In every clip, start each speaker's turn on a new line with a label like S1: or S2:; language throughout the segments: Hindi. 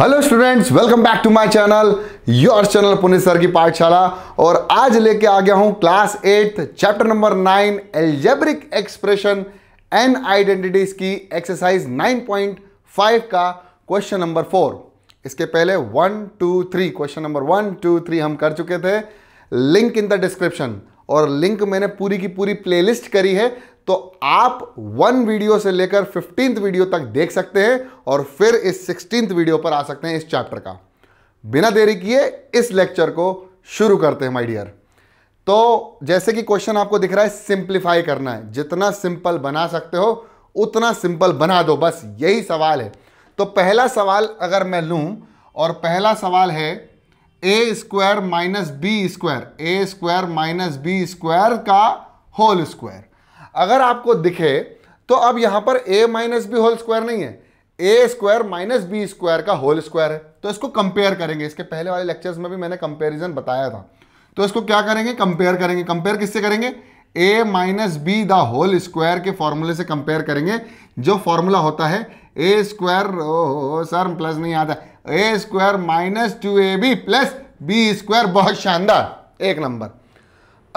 S1: hello students welcome back to my channel your channel Punit sir की पाठशाला और आज लेके आ गया हूं class eight chapter number nine algebraic expression and identities की एक्सरसाइज 9.5 का क्वेश्चन नंबर फोर इसके पहले one two three question number one two three हम कर चुके थे लिंक इन द डिस्क्रिप्शन और लिंक मैंने पूरी की पूरी प्लेलिस्ट करी है तो आप वन वीडियो से लेकर फिफ्टींथ वीडियो तक देख सकते हैं और फिर इस सिक्सटींथ वीडियो पर आ सकते हैं इस चैप्टर का बिना देरी किए इस लेक्चर को शुरू करते हैं माय डियर तो जैसे कि क्वेश्चन आपको दिख रहा है सिंप्लीफाई करना है जितना सिंपल बना सकते हो उतना सिंपल बना दो बस यही सवाल है तो पहला सवाल अगर मैं लूँ और पहला सवाल है A square minus B square A square minus B square का होल स्क्वायर अगर आपको दिखे तो अब यहां पर A minus B whole square नहीं है A square minus B square का होल स्क्वायर है तो इसको कंपेयर करेंगे इसके पहले वाले लेक्चर्स में भी मैंने कंपेरिजन बताया था तो इसको क्या करेंगे कंपेयर करेंगे कंपेयर किससे करेंगे A minus B the whole square के फॉर्मूले से कंपेयर करेंगे जो फॉर्मूला होता है ए स्क्वायर सर प्लस नहीं आता A square minus two A B plus B square बहुत शानदार एक नंबर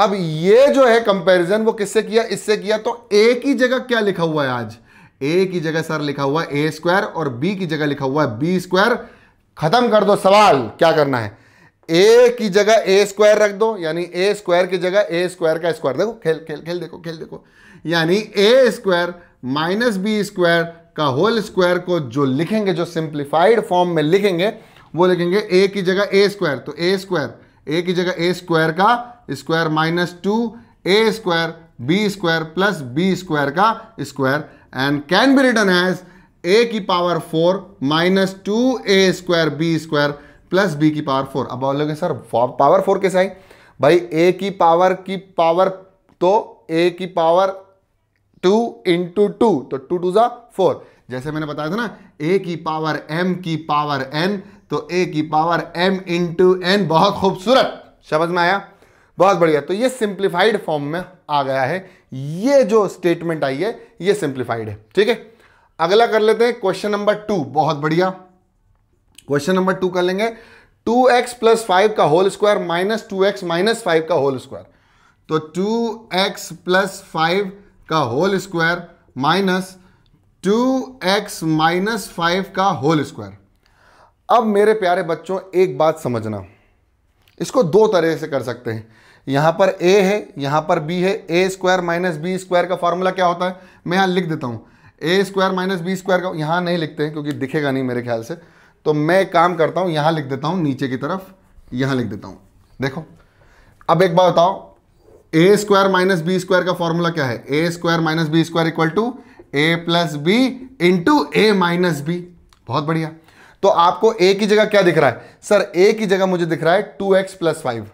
S1: अब ये जो है कंपैरिजन वो किससे किया इससे किया तो ए की जगह क्या लिखा हुआ है आज ए की जगह सर लिखा हुआ है ए स्क्वायर और बी की जगह लिखा हुआ है बी स्क्वायर खत्म कर दो सवाल क्या करना है ए की जगह ए स्क्वायर रख दो यानी ए स्क्वायर की जगह ए स्क्वायर का स्क्वायर देखो खेल खेल खेल देखो खेल देखो यानी A square minus B square का होल स्क्वायर को जो लिखेंगे जो सिंप्लीफाइड फॉर्म में लिखेंगे वो लिखेंगे ए की जगह ए स्क्वायर तो ए स्क्वायर ए की जगह ए स्क्वायर का स्क्वायर माइनस टू ए square B square plus B square का square and can be written as A की पावर फोर माइनस टू ए square B square plus B की पावर फोर अब बोलोगे सर पावर फोर कैसे आई भाई ए की पावर की पावर तो ए की पावर टू इंटू टू तो टू टू ज़ा फोर जैसे मैंने बताया था ना ए की पावर एम की पावर एन तो ए की पावर एम इंटू एन बहुत खूबसूरत समझ में आया बहुत बढ़िया तो ये सिंप्लीफाइड फॉर्म में आ गया है ये जो स्टेटमेंट आई है ये सिंप्लीफाइड है ठीक है अगला कर लेते हैं क्वेश्चन नंबर टू बहुत बढ़िया क्वेश्चन नंबर टू कर लेंगे टू एक्स प्लस फाइव का whole square minus two X minus five का होल स्क्वायर तो टू एक्स प्लस फाइव का whole square minus two X minus five का होल स्क्वायर अब मेरे प्यारे बच्चों एक बात समझना इसको दो तरह से कर सकते हैं यहां पर ए है यहां पर बी है A square minus B square का फॉर्मूला क्या होता है मैं यहां लिख देता हूं A square minus B square का यहां नहीं लिखते हैं क्योंकि दिखेगा नहीं मेरे ख्याल से तो मैं काम करता हूँ यहां लिख देता हूँ नीचे की तरफ यहां लिख देता हूं देखो अब एक बार बताओ A square minus B square का फॉर्मूला क्या है A square minus B square equal to A plus B into A minus B बहुत बढ़िया तो आपको ए की जगह क्या दिख रहा है सर ए की जगह मुझे दिख रहा है टू एक्स प्लस फाइव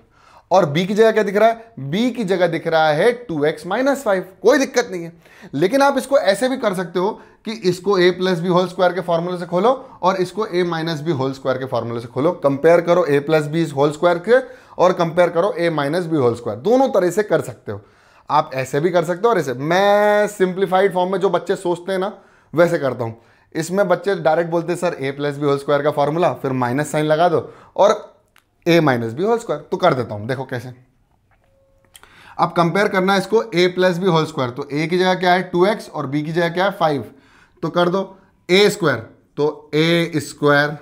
S1: और बी की जगह क्या दिख रहा है बी की जगह दिख रहा है टू एक्स माइनस फाइव कोई दिक्कत नहीं है लेकिन आप इसको ऐसे भी कर सकते हो कि इसको A plus B whole square के फॉर्मूले से खोलो और इसको A minus B whole square के फॉर्मूले से खोलो कंपेयर करो A plus B whole square के और कंपेयर करो A minus B whole square दोनों तरह से कर सकते हो आप ऐसे भी कर सकते हो और ऐसे मैं सिंप्लीफाइड फॉर्म में जो बच्चे सोचते हैं ना वैसे करता हूँ इसमें बच्चे डायरेक्ट बोलते हैं sir A plus B whole square का फॉर्मूला फिर माइनस साइन लगा दो और A minus B whole square तो कर देता हूँ देखो कैसे अब कंपेयर करना है इसको A plus B whole square तो ए की जगह क्या है टू एक्स और बी की जगह क्या है फाइव तो कर दो ए स्क्वायर तो ए स्क्वायर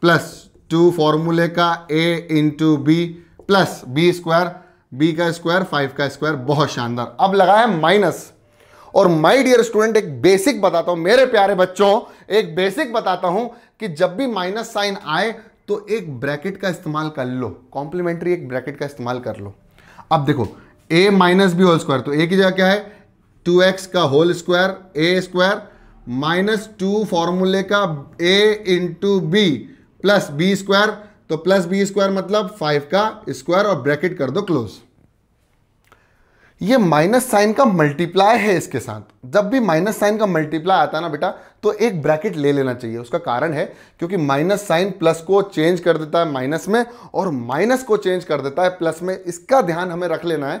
S1: प्लस टू फॉर्मूले का A into B plus B square B का स्क्वायर फाइव का स्क्वायर बहुत शानदार अब लगाया माइनस और माय डियर स्टूडेंट एक बेसिक बताता हूं मेरे प्यारे बच्चों एक बेसिक बताता हूं कि जब भी माइनस साइन आए तो एक ब्रैकेट का इस्तेमाल कर लो कॉम्प्लीमेंट्री एक ब्रैकेट का इस्तेमाल कर लो अब देखो A minus B whole square तो ए की जगह क्या है टू एक्स का whole square A square minus two फॉर्मूले का A into B plus B square तो प्लस बी स्क्वायर मतलब फाइव का स्क्वायर और ब्रैकेट कर दो क्लोज ये माइनस साइन का मल्टीप्लाई है इसके साथ जब भी माइनस साइन का मल्टीप्लाई आता है ना बेटा तो एक ब्रैकेट ले लेना चाहिए उसका कारण है क्योंकि माइनस साइन प्लस को चेंज कर देता है माइनस में और माइनस को चेंज कर देता है प्लस में इसका ध्यान हमें रख लेना है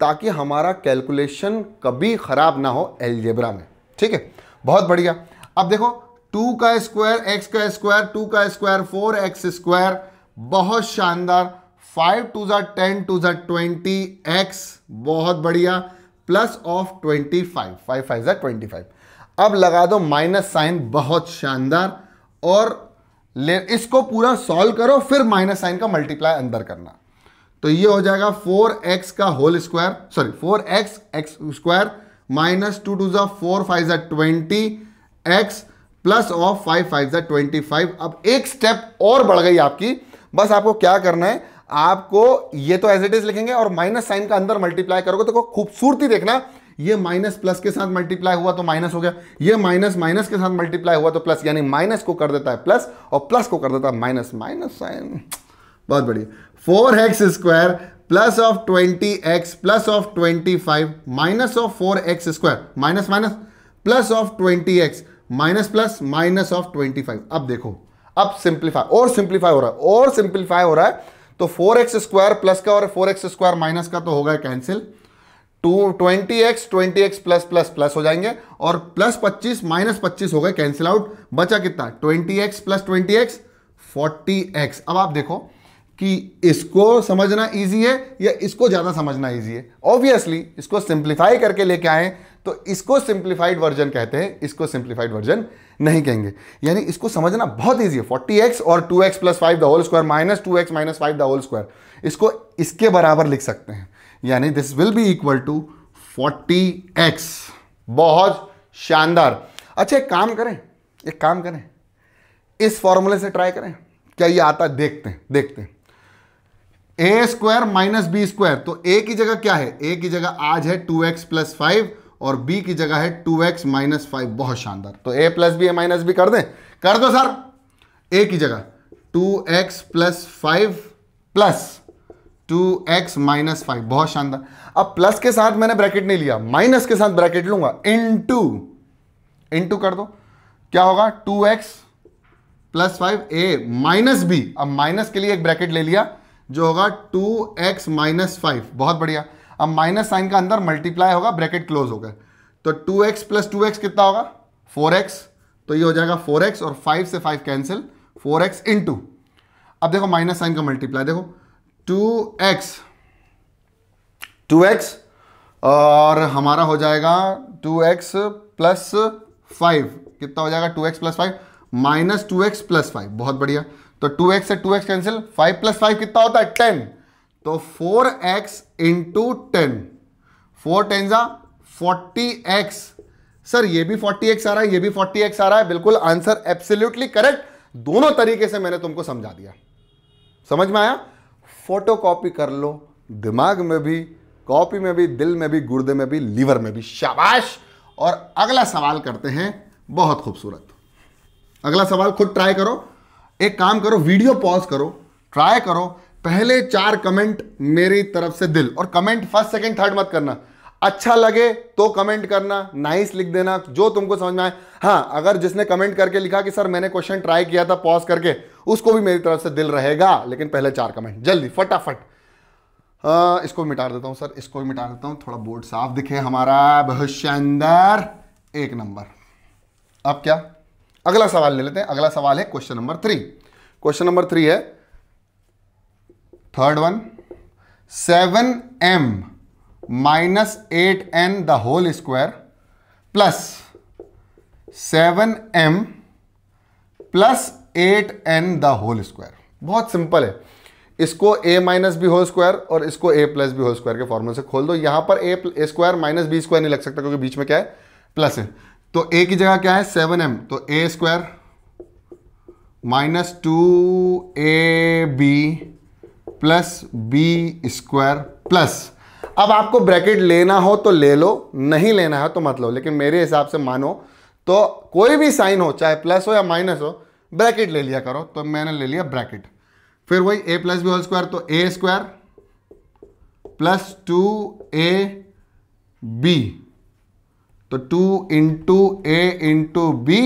S1: ताकि हमारा कैलकुलेशन कभी ख़राब ना हो एलजेब्रा में ठीक है बहुत बढ़िया अब देखो टू का स्क्वायर एक्स का स्क्वायर टू का स्क्वायर फोर एक्स स्क्वायर बहुत शानदार फाइव टू ज़ा टेन टू ज ट्वेंटी एक्स बहुत बढ़िया plus of twenty five five five ज़ा ट्वेंटी फाइव अब लगा दो माइनस साइन बहुत शानदार और ले इसको पूरा सॉल्व करो फिर माइनस साइन का मल्टीप्लाई अंदर करना तो ये हो जाएगा फोर एक्स का whole square sorry four X X square minus two two ज़ा फोर फाइव ज़ा twenty X plus of five five ज़ा ट्वेंटी फाइव अब एक स्टेप और बढ़ गई आपकी बस आपको क्या करना है आपको ये तो एज इट इज लिखेंगे और माइनस साइन का अंदर मल्टीप्लाई करोगे तो खूबसूरती देखना ये माइनस प्लस के साथ मल्टीप्लाई हुआ तो माइनस हो गया ये माइनस माइनस के साथ मल्टीप्लाई हुआ तो प्लस यानी माइनस को कर देता है प्लस और प्लस को कर देता है माइनस माइनस साइन बहुत बढ़िया four X square plus of twenty X plus of twenty five minus of four X square minus minus plus of twenty X minus plus minus of twenty five अब देखो अब सिंप्लीफाई और सिंप्लीफाई हो रहा है और सिंप्लीफाई हो रहा है तो फोर एक्स स्क्वायर प्लस का और फोर एक्स स्क्वायर माइनस का तो होगा cancel two twenty X twenty X plus plus plus हो जाएंगे और प्लस पच्चीस माइनस पच्चीस हो गए कैंसिल आउट बचा कितना twenty X plus twenty X forty X अब आप देखो कि इसको समझना इजी है या इसको ज़्यादा समझना इजी है ऑब्वियसली इसको सिंप्लीफाई करके लेके आए तो इसको सिंप्लीफाइड वर्जन कहते हैं इसको सिंप्लीफाइड वर्जन नहीं कहेंगे यानी इसको समझना बहुत ईजी है फोर्टी एक्स और two X plus five the whole square minus two X minus five the whole square इसको इसके बराबर लिख सकते हैं यानी this will be equal to forty X बहुत शानदार अच्छा एक काम करें एक काम करें इस फॉर्मूले से ट्राई करें क्या ये आता है देखते हैं देखते हैं A square minus B square तो ए की जगह क्या है ए की जगह आज है टू एक्स प्लस फाइव और बी की जगह है टू एक्स माइनस फाइव बहुत शानदार तो A plus B A minus B कर दें कर दो सर ए की जगह two X plus five plus two X minus five बहुत शानदार अब प्लस के साथ मैंने ब्रैकेट नहीं लिया माइनस के साथ ब्रैकेट लूंगा इन टू इन टू कर दो क्या होगा two X plus five A minus B अब माइनस के लिए एक ब्रैकेट ले लिया जो होगा टू एक्स माइनस फाइव बहुत बढ़िया अब माइनस साइन का अंदर मल्टीप्लाई होगा ब्रैकेट क्लोज होगा तो two X plus two X कितना होगा फोर एक्स तो ये हो जाएगा फोर एक्स और फाइव से five cancel four X into अब देखो माइनस साइन का मल्टीप्लाई देखो टू एक्स टू एक्स और हमारा हो जाएगा टू एक्स प्लस फाइव कितना हो जाएगा two X plus five minus two X plus five बहुत बढ़िया तो टू एक्स से two X cancel five plus five कितना होता है टेन तो four X into ten four ten जा फोर्टी एक्स सर ये भी फोर्टी एक्स आ रहा है ये भी फोर्टी एक्स आ रहा है बिल्कुल आंसर एब्सोल्यूटली करेक्ट दोनों तरीके से मैंने तुमको समझा दिया समझ में आया फोटो कॉपी कर लो दिमाग में भी कॉपी में भी दिल में भी गुर्दे में भी लीवर में भी शाबाश और अगला सवाल करते हैं बहुत खूबसूरत अगला सवाल खुद ट्राई करो एक काम करो वीडियो पॉज करो ट्राई करो पहले चार कमेंट मेरी तरफ से दिल और कमेंट फर्स्ट सेकंड थर्ड मत करना अच्छा लगे तो कमेंट करना नाइस लिख देना जो तुमको समझ में आए हाँ अगर जिसने कमेंट करके लिखा कि सर मैंने क्वेश्चन ट्राई किया था पॉज करके उसको भी मेरी तरफ से दिल रहेगा लेकिन पहले चार कमेंट जल्दी फटाफट आ, इसको मिटा देता हूं सर इसको भी मिटा देता हूं थोड़ा बोर्ड साफ दिखे हमारा भविष्य अंदर एक नंबर अब क्या अगला सवाल ले लेते हैं अगला सवाल है question number three question number three है third one seven M minus eight N the whole square plus seven M plus eight N the whole square बहुत सिंपल है इसको a minus B whole square और इसको a plus B whole square के फॉर्मूले से खोल दो यहां पर a square minus B square नहीं लग सकता क्योंकि बीच में क्या है प्लस है तो a की जगह क्या है सेवन एम तो a square minus two A B plus B square plus अब आपको ब्रैकेट लेना हो तो ले लो नहीं लेना है तो मत लो लेकिन मेरे हिसाब से मानो तो कोई भी साइन हो चाहे प्लस हो या माइनस हो ब्रैकेट ले लिया करो तो मैंने ले लिया ब्रैकेट फिर वही A plus B whole square तो ए स्क्वायर प्लस टू ए बी तो two into A into B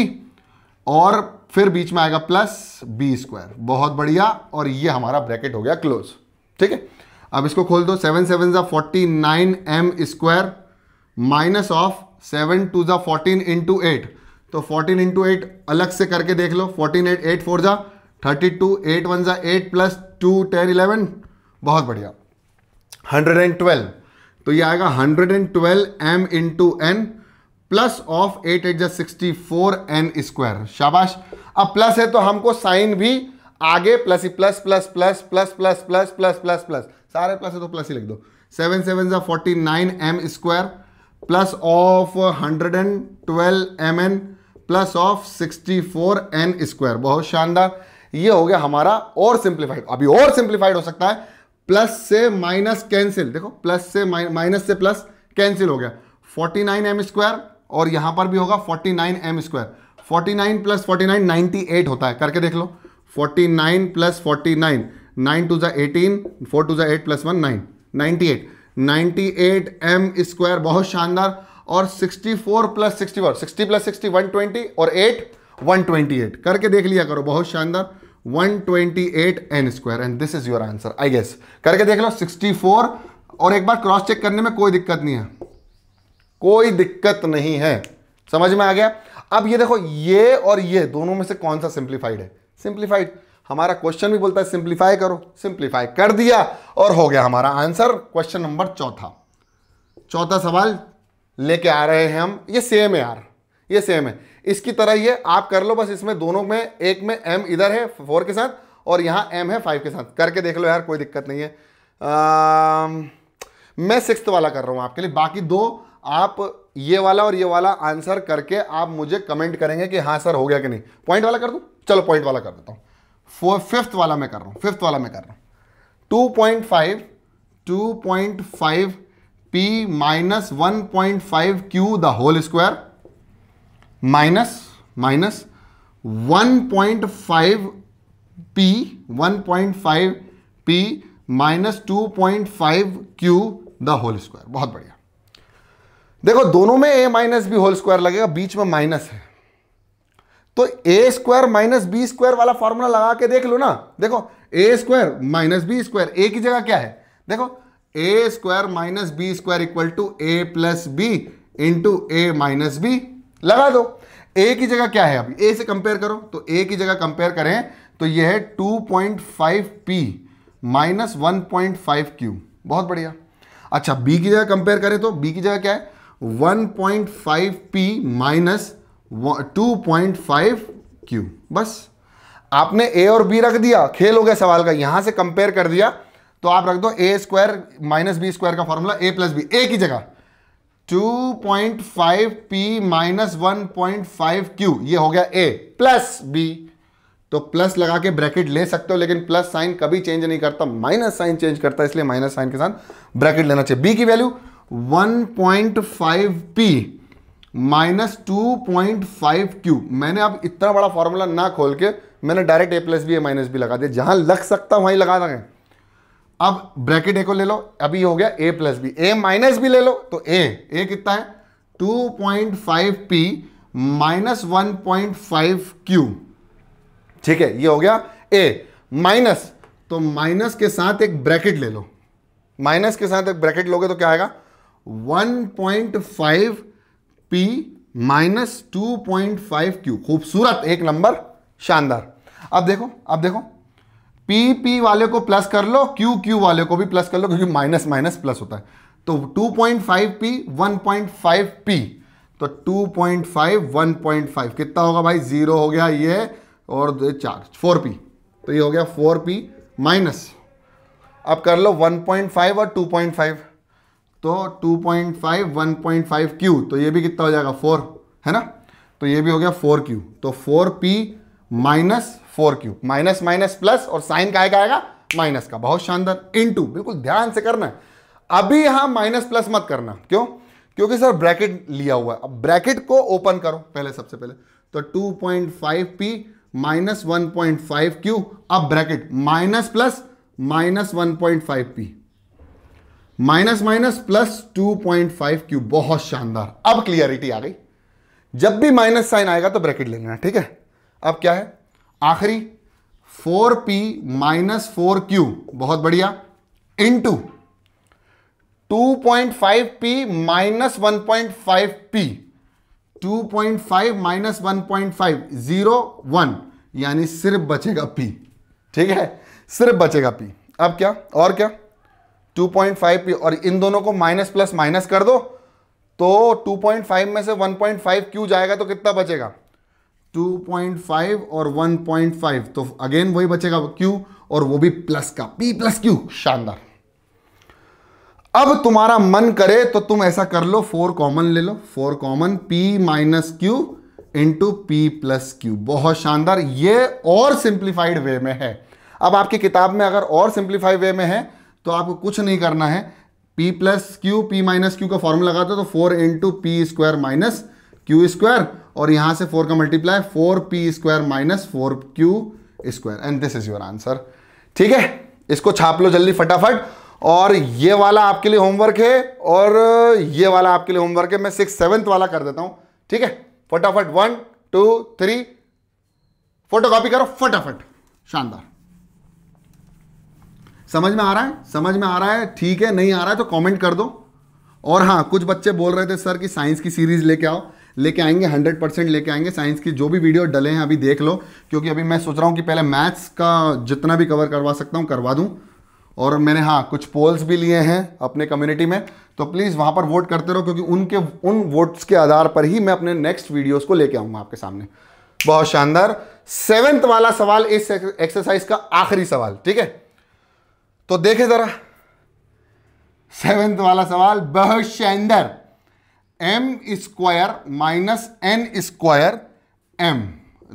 S1: और फिर बीच में आएगा प्लस बी स्क्वायर बहुत बढ़िया और ये हमारा ब्रैकेट हो गया क्लोज ठीक है अब इसको खोल दो सेवन सेवन ज़ा forty nine m square minus of seven two ज़ा फोर्टीन इंटू एट तो फोर्टीन इंटू एट अलग से करके देख लो फोर्टीन एट एट फोर ज़ा थर्टी टू एट वन ज़ा eight plus two ten eleven बहुत बढ़िया हंड्रेड एंड ट्वेल्व तो ये आएगा hundred and twelve m into n plus of eight eight sixty four n square शाबाश अब प्लस है तो हमको साइन भी आगे प्लस ही plus plus plus plus plus plus plus plus plus सारे प्लस है तो प्लस ही लिख दो सेवन सेवन जो forty nine m square plus of hundred and twelve m n plus of sixty four n square बहुत शानदार ये हो गया हमारा और सिंप्लीफाइड अभी और सिंप्लीफाइड हो सकता है प्लस से माइनस कैंसिल देखो प्लस से माइनस से प्लस कैंसिल हो गया फोर्टी नाइन एम स्क्वायर और यहां पर भी होगा forty nine m square forty nine plus forty nine ninety eight होता है करके देख लो forty nine plus forty nine nine two जटीन फोर टू जट plus one nine ninety eight ninety eight m square बहुत शानदार और sixty four plus sixty four sixty plus sixty one twenty और एट वन ट्वेंटी एट करके देख लिया करो बहुत शानदार one twenty eight n square and this is your answer I guess करके देख लो सिक्सटी फोर और एक बार क्रॉस चेक करने में कोई दिक्कत नहीं है कोई दिक्कत नहीं है समझ में आ गया अब ये देखो ये और ये दोनों में से कौन सा सिंप्लीफाइड है सिंप्लीफाइड हमारा क्वेश्चन भी बोलता है सिंप्लीफाई करो सिंप्लीफाई कर दिया और हो गया हमारा आंसर क्वेश्चन नंबर चौथा चौथा सवाल लेके आ रहे हैं हम ये सेम है यार ये सेम है इसकी तरह ये आप कर लो बस इसमें दोनों में एक में एम इधर है फोर के साथ और यहां एम है फाइव के साथ करके देख लो यार कोई दिक्कत नहीं है आ, मैं सिक्स वाला कर रहा हूं आपके लिए बाकी दो आप ये वाला और ये वाला आंसर करके आप मुझे कमेंट करेंगे कि हाँ सर हो गया कि नहीं पॉइंट वाला कर दो चलो पॉइंट वाला कर देता हूँ फोर फिफ्थ वाला मैं कर रहा हूँ फिफ्थ वाला मैं कर रहा हूँ two point five two point five p minus one point five q the whole square minus minus one point five p one point five p minus two point five q the whole square बहुत बढ़िया देखो दोनों में a minus B whole square लगेगा बीच में माइनस है तो ए स्क्वायर माइनस बी स्क्वायर वाला फॉर्मूला लगा के देख लो ना देखो a square minus B square ए की जगह क्या है देखो a square minus B square equal to A plus B into A minus b लगा दो ए की जगह क्या है अभी ए से कंपेयर करो तो ए की जगह कंपेयर करें तो यह है two point five p minus one point five q बहुत बढ़िया अच्छा बी की जगह कंपेयर करें तो बी की जगह क्या है 1.5 p minus two point five q बस आपने ए और बी रख दिया खेल हो गया सवाल का यहां से कंपेयर कर दिया तो आप रख दो a square minus B square का formula a plus B a की जगह 2.5 p minus one point five q ये हो गया ए प्लस बी तो प्लस लगा के ब्रैकेट ले सकते हो लेकिन प्लस साइन कभी चेंज नहीं करता माइनस साइन चेंज करता है इसलिए माइनस साइन के साथ ब्रैकेट लेना चाहिए बी की value 1.5p p minus two point five q मैंने अब इतना बड़ा फॉर्मूला ना खोल के मैंने direct a plus B A minus b लगा दिया जहां लग सकता वहीं लगा देंगे अब ब्रैकेट ए को ले लो अभी हो गया a plus B A minus b ले लो तो ए ए कितना है two point five p minus one point five q ठीक है ये हो गया ए माइनस तो माइनस के साथ एक ब्रैकेट ले लो माइनस के साथ एक ब्रैकेट लोगे तो क्या आएगा 1.5 p minus two point five q खूबसूरत एक नंबर शानदार अब देखो अब देखो पी पी वाले को प्लस कर लो क्यू क्यू वाले को भी प्लस कर लो क्योंकि माइनस माइनस प्लस होता है तो पॉइंट पी फाइव पी तो 2.5 फाइव कितना होगा भाई जीरो हो गया ये और चार फोर पी तो ये हो गया फोर पी माइनस अब कर लो 1.5 और 2.5 तो 2.5 1.5 क्यू तो ये भी कितना हो जाएगा फोर है ना तो ये भी हो गया फोर क्यू तो four p minus four q minus minus plus और साइन का आएगा माइनस का बहुत शानदार इन टू बिल्कुल ध्यान से करना है अभी यहां माइनस प्लस मत करना क्यों क्योंकि सर ब्रैकेट लिया हुआ है अब ब्रैकेट को ओपन करो पहले सबसे पहले तो two point five p minus one point five q अब bracket minus plus minus one point five p minus minus plus two point five q बहुत शानदार अब क्लियरिटी आ गई जब भी माइनस साइन आएगा तो ब्रैकेट ले लेना ठीक है अब क्या है आखिरी four p minus four q बहुत बढ़िया two two point five p minus one point five p two point five minus one point five zero one यानी सिर्फ बचेगा पी ठीक है सिर्फ बचेगा पी अब क्या और क्या 2.5 और इन दोनों को माइनस प्लस माइनस कर दो तो 2.5 में से 1.5 क्यू जाएगा तो कितना बचेगा 2.5 और 1.5 तो अगेन वही बचेगा क्यू और वो भी प्लस का पी प्लस क्यू शानदार अब तुम्हारा मन करे तो तुम ऐसा कर लो फोर कॉमन ले लो four common p minus q into p plus q बहुत शानदार ये और सिंप्लीफाइड वे में है अब आपकी किताब में अगर और सिंप्लीफाइड वे में है तो आपको कुछ नहीं करना है p plus q p minus q का फॉर्मूला लगाते हो तो four into p square minus q square और यहां से फोर का multiply four p square minus four q square and this is your answer ठीक है इसको छाप लो जल्दी फटाफट और ये वाला आपके लिए होमवर्क है और ये वाला आपके लिए होमवर्क है मैं सिक्स सेवेंथ वाला कर देता हूं ठीक है फटाफट one two three photocopy करो फटाफट शानदार समझ में आ रहा है समझ में आ रहा है ठीक है नहीं आ रहा है तो कमेंट कर दो और हाँ कुछ बच्चे बोल रहे थे सर कि साइंस की सीरीज़ लेके आओ लेके आएंगे 100 परसेंट लेके आएंगे साइंस की जो भी वीडियो डले हैं अभी देख लो क्योंकि अभी मैं सोच रहा हूँ कि पहले मैथ्स का जितना भी कवर करवा सकता हूँ करवा दूँ और मैंने हाँ कुछ पोल्स भी लिए हैं अपने कम्युनिटी में तो प्लीज़ वहाँ पर वोट करते रहो क्योंकि उनके उन वोट्स के आधार पर ही मैं अपने नेक्स्ट वीडियोज़ को लेके आऊँगा आपके सामने बहुत शानदार सेवेंथ वाला सवाल इस एक्सरसाइज का आखिरी सवाल ठीक है तो देखे ज़रा सेवेंथ वाला सवाल बहशेंदर m square minus n square m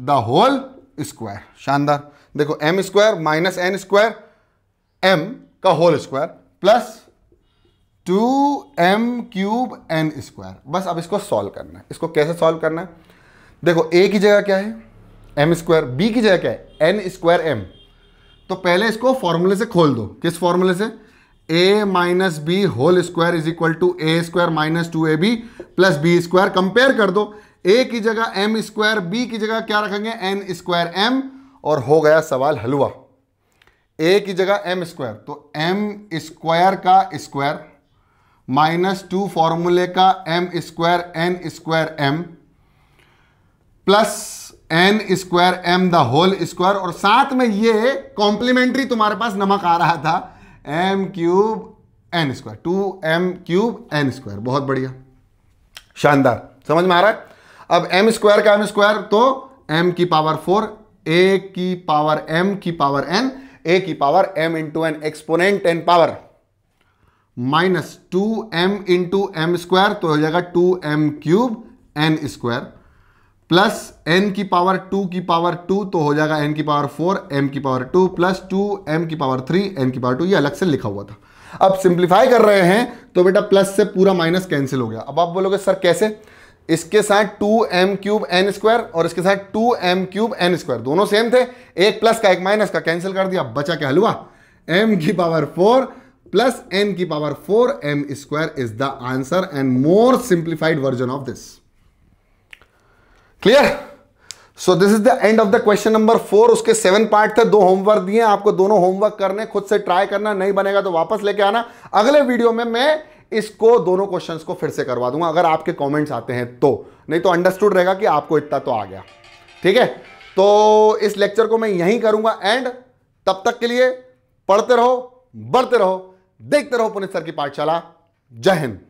S1: the whole square शानदार देखो m square minus n square m का whole square plus two m cube n square बस अब इसको सॉल्व करना है इसको कैसे सॉल्व करना है देखो ए की जगह क्या है एम स्क्वायर बी की जगह क्या है एन स्क्वायर एम तो पहले इसको फॉर्मूले से खोल दो किस फॉर्मूले से a minus B whole square is equal to A square minus two A B plus B square compare कर दो ए की जगह एम स्क्वायर बी की जगह क्या रखेंगे एन स्क्वायर एम और हो गया सवाल हलवा ए की जगह एम स्क्वायर तो एम स्क्वायर का स्क्वायर माइनस टू फॉर्मूले का m square n square m plus n square m the whole square और साथ में ये कॉम्प्लीमेंट्री तुम्हारे पास नमक आ रहा था m cube n square two m cube n square बहुत बढ़िया शानदार समझ में आ रहा है अब एम स्क्वायर का एम स्क्वायर तो एम की पावर फोर ए की पावर एम की पावर एन ए की power m into n exponent n power minus two m into m square तो हो जाएगा two m cube n square plus n की पावर टू की पावर टू तो हो जाएगा एन की पावर फोर एम की power two plus two m की पावर थ्री एन की पावर टू ये अलग से लिखा हुआ था अब सिंप्लीफाई कर रहे हैं तो बेटा प्लस से पूरा माइनस कैंसिल हो गया अब आप बोलोगे सर कैसे इसके साथ two m cube n square और इसके साथ two m cube n square दोनों सेम थे एक प्लस का एक माइनस का कैंसिल कर दिया बचा क्या हलवा एम की पावर फोर प्लस एन की power four m square is the answer and more simplified version of this clear so this is the end of the question number four उसके सेवन पार्ट थे दो होमवर्क दिए आपको दोनों होमवर्क करने खुद से ट्राई करना नहीं बनेगा तो वापस लेके आना अगले वीडियो में मैं इसको दोनों क्वेश्चंस को फिर से करवा दूंगा अगर आपके कमेंट्स आते हैं तो नहीं तो अंडरस्टूड रहेगा कि आपको इतना तो आ गया ठीक है तो इस लेक्चर को मैं यहीं करूंगा एंड तब तक के लिए पढ़ते रहो बढ़ते रहो देखते रहो पुनित सर की पाठशाला जय हिंद